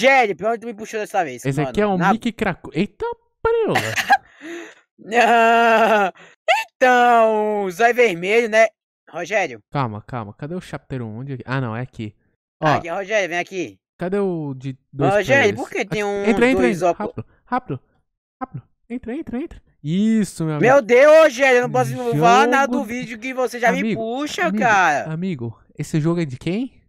Gelli, pra onde tu me puxou dessa vez? Esse mano? aqui é um Na... Mickey Krakou. Eita, pariu! então, zóio vermelho, né? Rogério. Calma, calma. Cadê o chapter 1? Onde... É ah, não, é aqui. Ó, aqui, Rogério, vem aqui. Cadê o de dois Rogério, por que tem um. Entra, entra, dois entra. Óculos... Rápido, rápido, rápido. Entra, entra, entra. Isso, meu amigo. Meu Deus, Rogério, eu não posso jogo... falar nada do vídeo que você já amigo, me puxa, amigo, cara. Amigo, esse jogo é de quem?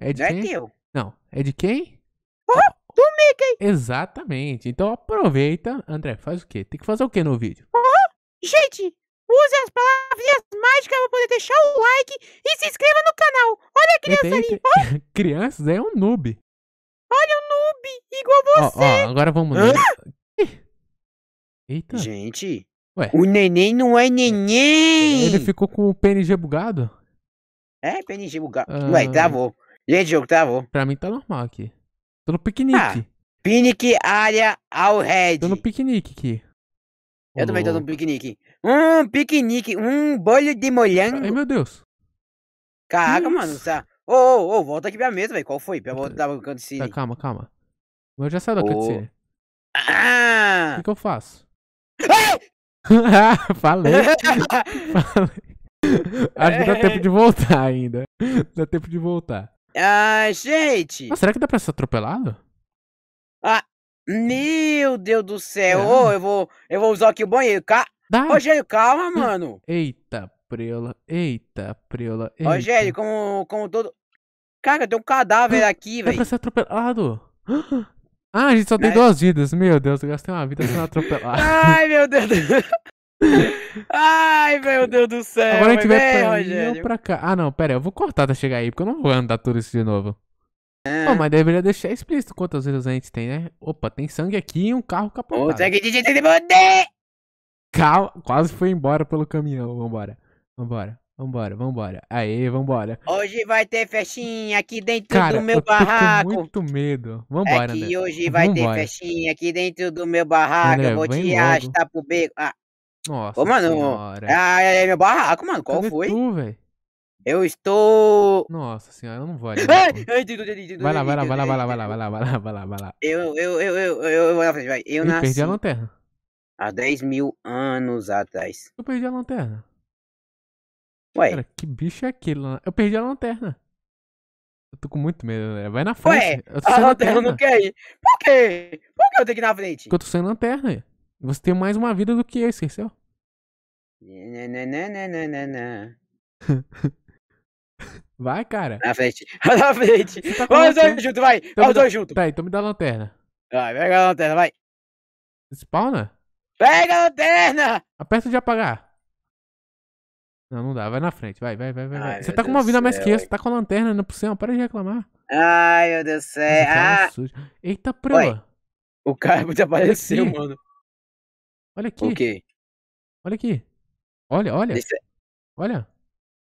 É de não é quem? É teu. Não, é de quem? Oh, do Mickey! Exatamente. Então aproveita, André, faz o quê? Tem que fazer o quê no vídeo? Oh, gente, use as palavrinhas mágicas para poder deixar o like e se inscreva no canal. Olha a criança ali. Oh. Crianças é um noob. Olha o um noob, igual você. Ó, oh, agora vamos... Hã? Eita. Gente, Ué. o neném não é, é neném. Ele ficou com o PNG bugado? É, PNG bugado. Ah... Ué, travou. Gente, tá travou. Pra mim tá normal aqui. Tô no piquenique. Ah, picnic área ao red. Tô no piquenique aqui. Eu também tô no piquenique. Um piquenique. Um bolho de molhão. Ai, meu Deus. Caraca, Deus. mano. Tá... Ô, ô, ô, volta aqui pra mesa, velho. Qual foi? Pra voltar com o Tá, calma, calma. Eu já saí da oh. cutscene. Ah! O que, que eu faço? Ah! Falei. Falei. Acho que dá tempo de voltar ainda. Dá tempo de voltar. Ah, gente! Mas será que dá pra ser atropelado? Ah, meu Deus do céu! É. Oh, eu, vou, eu vou usar aqui o banheiro. Ca... Dá. Rogério, calma, hum. mano! Eita, preula. Eita, preula. Eita. Rogério, como, como todo... Cara, tem um cadáver ah, aqui, velho. Dá pra ser atropelado. Ah, a gente só tem né? duas vidas. Meu Deus, eu gastei uma vida sendo atropelado. Ai, meu Deus. Ai, meu Deus do céu. Agora a gente vai é, pra pra cá. Ah, não, pera aí, eu vou cortar até tá chegar aí, porque eu não vou andar tudo isso de novo. É. mas deveria deixar explícito quantas vezes a gente tem, né? Opa, tem sangue aqui e um carro capotado. Calma, Quase foi embora pelo caminhão. Vambora, vambora, vambora, vambora. Aê, vambora. Hoje vai ter festinha aqui dentro Cara, do meu eu tô barraco. Com muito medo. Vambora, é que André. hoje vai vambora. ter festinha aqui dentro do meu barraco. André, eu vou te logo. arrastar pro beco. Ah. Nossa. Ô, mano. Senhora. Ah, é meu barraco, mano. Qual Cadê foi? Tu, eu estou. Nossa senhora, eu não vou ali. vai lá, vai lá, vai lá, vai lá, vai lá, vai lá, vai lá, vai lá, vai lá. Eu, eu, eu, eu, eu, vou na frente, vai. Eu, eu nasci. perdi a lanterna. Há 10 mil anos atrás. Eu perdi a lanterna. Ué. Cara, que bicho é aquele? Eu perdi a lanterna. Eu tô com muito medo, né? Vai na frente. Ué, eu a lanterna, lanterna não quer ir. Por quê? Por que eu tenho que ir na frente? Porque eu tô sem lanterna. Você tem mais uma vida do que eu, esqueceu? Vai, cara. Na frente. Na frente. Tá Vamos dois juntos, vai. Então Vamos dois juntos. Tá, então me dá a lanterna. Vai, pega a lanterna, vai. Spawna? Pega a lanterna! Aperta de apagar. Não, não dá. Vai na frente. Vai, vai, vai, vai. Ai, você tá com uma vida mais que essa. tá com a lanterna no céu. Para de reclamar. Ai, meu Deus do céu. É ah. Eita, proa. O cara te apareceu, mano. Olha aqui. Okay. Olha aqui. Olha, olha. Esse... É olha.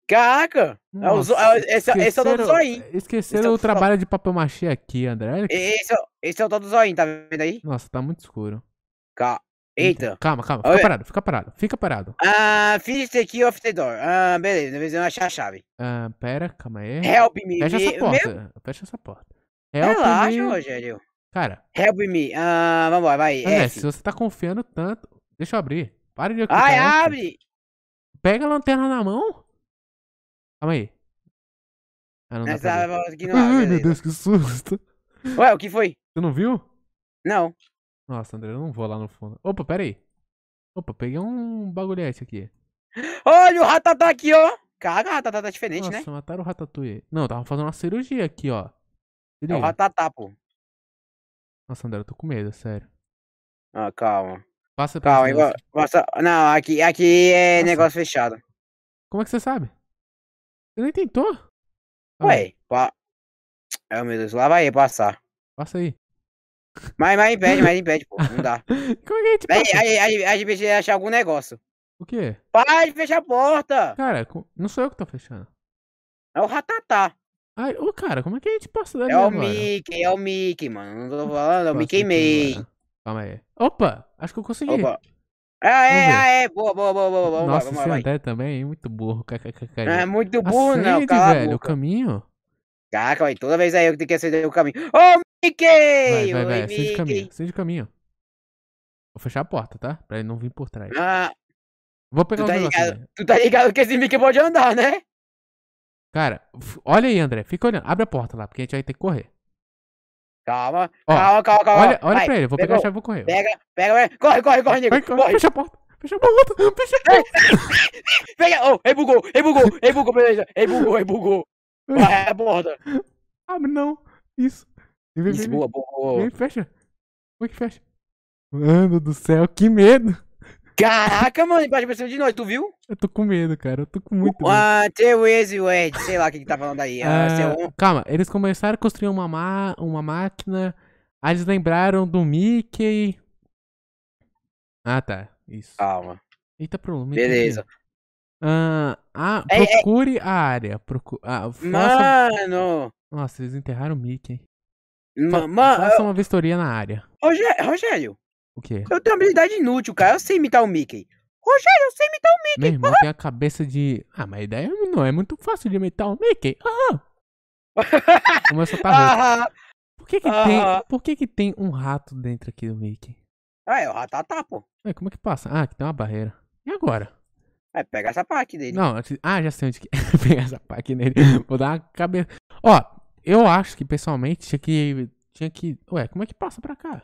Caraca! Nossa, esse, esse é o tal do zoinho. Esqueceram é o, trabalho de papel machê aqui, André. Aqui. Esse, é, esse é o tal do zoinho, é é tá vendo aí? Nossa, tá muito escuro. Ca... Eita. Eita. Calma, calma. Fica Oi. parado, fica parado. Fica parado. Ah, finish the key of the door. Ah, beleza. Depois eu achar a chave. Ah, pera, calma aí. Help me. Fecha essa porta. Meu... Fecha essa porta. Help Relaxa, me... Rogério. Cara. Help me. Uh, ah, vamos lá, vai. É, F. se você tá confiando tanto. Deixa eu abrir. Para de Ai, abre! Pega a lanterna na mão. Calma aí. Ah, não Essa dá aqui não Ai, meu né? Deus, que susto. Ué, o que foi? Você não viu? Não. Nossa, André, eu não vou lá no fundo. Opa, pera aí. Opa, peguei um bagulhete aqui. Olha, o ratatá aqui, ó. Caraca, o ratatá tá diferente, Nossa, né? Nossa, mataram o ratatouille. Não, tava fazendo uma cirurgia aqui, ó. É o ratatá, pô. Nossa, André, eu tô com medo, é sério. Ah, calma. Passa Calma, igual, não, aqui, aqui é negócio fechado. Como é que você sabe? Você nem tentou? Ué, pa... oh, meu Deus, lá vai passar. Passa aí. Mas, mas impede, mas impede, pô, não dá. Como é que a gente passa? Aí, aí, a gente precisa achar algum negócio. O quê? Para de fechar a porta! Cara, não sou eu que tô fechando. É o ratatá. Ai, ô, cara, como é que a gente passa dali É o Mickey, é o Mickey, mano. Não tô falando, é o Mickey May. Calma aí. Opa, acho que eu consegui. Opa. Ah, é, ah, é. é. Boa, boa, boa, boa. Nossa, vamos esse André também é muito burro. KKKK. É muito burro, não. Acende, Cala a velho, o caminho. Caraca, vai. Toda vez aí eu tenho que acender o caminho. Ô, Mickey! Vai, vai, vai, acende o caminho, acende o caminho. Vou fechar a porta, tá? Pra ele não vir por trás. Ah, Vou pegar tu o tá negócio. ligado, tu tá ligado que esse Mickey pode andar, né? Cara, olha aí, André. Fica olhando. Abre a porta lá, porque a gente vai ter que correr. Calma, Ó, calma, calma, calma. Olha, olha pra ele, vou pegou. pegar a chave e vou correr. Pega, pega, corre, corre, corre, nego. corre. corre. Fecha a porta. Fecha a porta. Fecha a porta. Pega, oh, ele bugou, ele bugou, ele bugou, beleza. Ele bugou, ele bugou. Vai, a porta. Abre não. Isso. Vem, Isso, vem, boa, boa. Vem, fecha. Como é que fecha? Mano do céu, que medo. Caraca, mano, embaixo pra de nós, tu viu? Eu tô com medo, cara. Eu tô com muito medo. Ah, teu ex Wed, sei lá o que, que tá falando aí. Ah, ah Calma, eles começaram a construir uma, ma... uma máquina. Aí eles lembraram do Mickey. Ah, tá. Isso. Calma. Eita, problema. Beleza. Ah, ah é, é. procure a área. Procu... Ah, faça... Mano! Nossa, eles enterraram o Mickey. Ma Fa faça uma vistoria na área. Rogério, Rogério o quê? Eu tenho habilidade inútil, cara. Eu sei imitar o Mickey. Rogério, eu sei imitar o Mickey. Meu irmão tem a cabeça de. Ah, mas a ideia não é muito fácil de imitar o Mickey. Aham. Começa a tá Por que que ah. tem, por que que tem um rato dentro aqui do Mickey? Ah, é o ratatá, pô. É, como é que passa? Ah, aqui tem uma barreira. E agora? É, pega essa parte dele. Não, ah, já sei onde que. pega essa parte nele. Vou dar uma cabeça. Ó, eu acho que pessoalmente tinha que. Tinha que. Ué, como é que passa pra cá?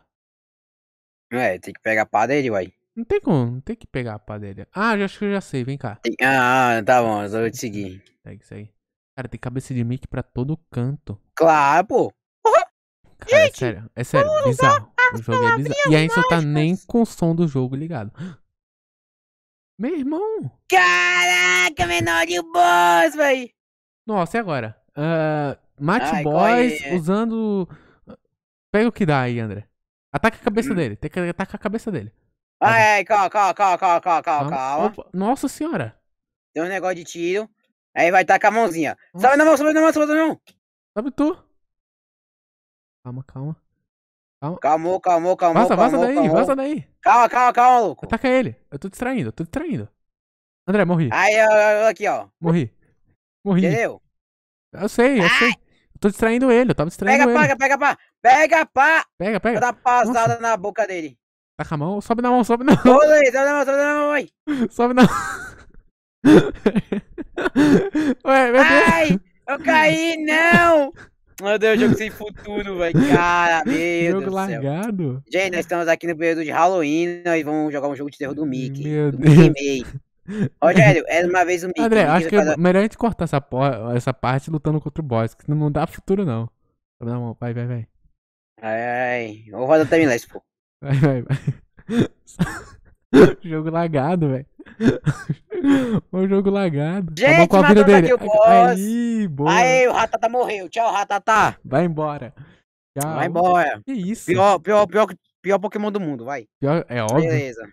É, tem que pegar a pá dele, uai. Não tem como, não tem que pegar a pá dele. Ah, já acho que eu já sei, vem cá. Tem- Ah, tá bom, só vou te seguir. Segue, segue. Cara, tem cabeça de Mickey pra todo canto. Claro, pô. Uhum. Cara, é sério, é sério, bizarro. Tá? O jogo é bizarro. E aí, você tá nem com o som do jogo ligado. Meu irmão! Caraca, menor de boss, véi. Nossa, e agora? Ah, mate Ai, é? boys é? usando. Pega o que dá aí, André. Ataca a cabeça hum. dele. Tem que atacar a cabeça dele. Ai, ah, é, calma, calma, calma, calma, calma, calma, calma. nossa senhora. Tem um negócio de tiro. Aí vai tacar a mãozinha. Sobe na mão, sobe na mão, sobe na mão. Sobe tu. Calma, calma. Calma. Calmou, calmou, calmou. Vaza, vaza daí, vaza daí. Calma, calma, calma, louco. Ataca ele. Eu tô distraindo, eu tô distraindo. André, morri. Aí, eu, eu, aqui, ó. Morri. Morri. Entendeu? Eu sei, eu Ai. sei. Tô distraindo ele, eu tava distraindo pega, ele. Pega, pega, pega, pega, pá. Pega, pega. Dá passada Nossa. na boca dele. Tá com a mão? Sobe na mão, sobe na mão. Sobe na mão, sobe na mão, vai. Sobe na Ué, meu Deus. Ai, eu caí, não. Meu Deus, jogo sem futuro, velho. Cara, meu jogo Deus largado. Gente, nós estamos aqui no período de Halloween e vamos jogar um jogo de terror do Mickey. Meu do Deus. Mickey Rogério, era é uma vez um André, acho que é melhor a gente cortar essa, porra, essa parte lutando contra o boss, que não dá futuro, não. Não, vai, vai, vai. Ai, ai. Vou rodar até Miles, pô. Vai, vai, vai. jogo lagado, velho. o jogo lagado. Tá gente, Acabou com a vida dele. Aqui, Aí, boa. Aê, o Ratata morreu. Tchau, Ratata. Vai embora. Tchau. Vai embora. Que isso? Pior, pior, pior, pior Pokémon do mundo, vai. Pior, é óbvio. Beleza.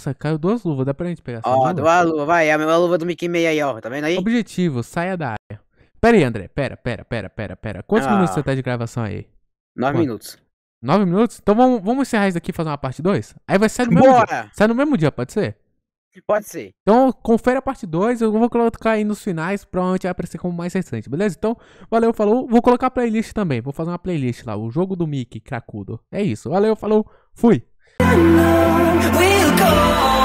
Nossa, caiu duas luvas, dá pra gente pegar essa Ó, luva? duas luvas, vai, é a mesma luva do Mickey meia aí, ó, tá vendo aí? Objetivo, saia da área. Pera aí, André, pera, pera, pera, pera, pera. Quantos ah. minutos você tá de gravação aí? Nove minutos. Nove minutos? Então vamos, vamos encerrar isso daqui e fazer uma parte 2? Aí vai sair no mesmo Bora! dia. Sai no mesmo dia, pode ser? Pode ser. Então, confere a parte 2. Eu vou colocar aí nos finais. Provavelmente vai aparecer como mais recente, beleza? Então, valeu, falou. Vou colocar a playlist também. Vou fazer uma playlist lá. O jogo do Mickey, cracudo. É isso. Valeu, falou. Fui. We'll go.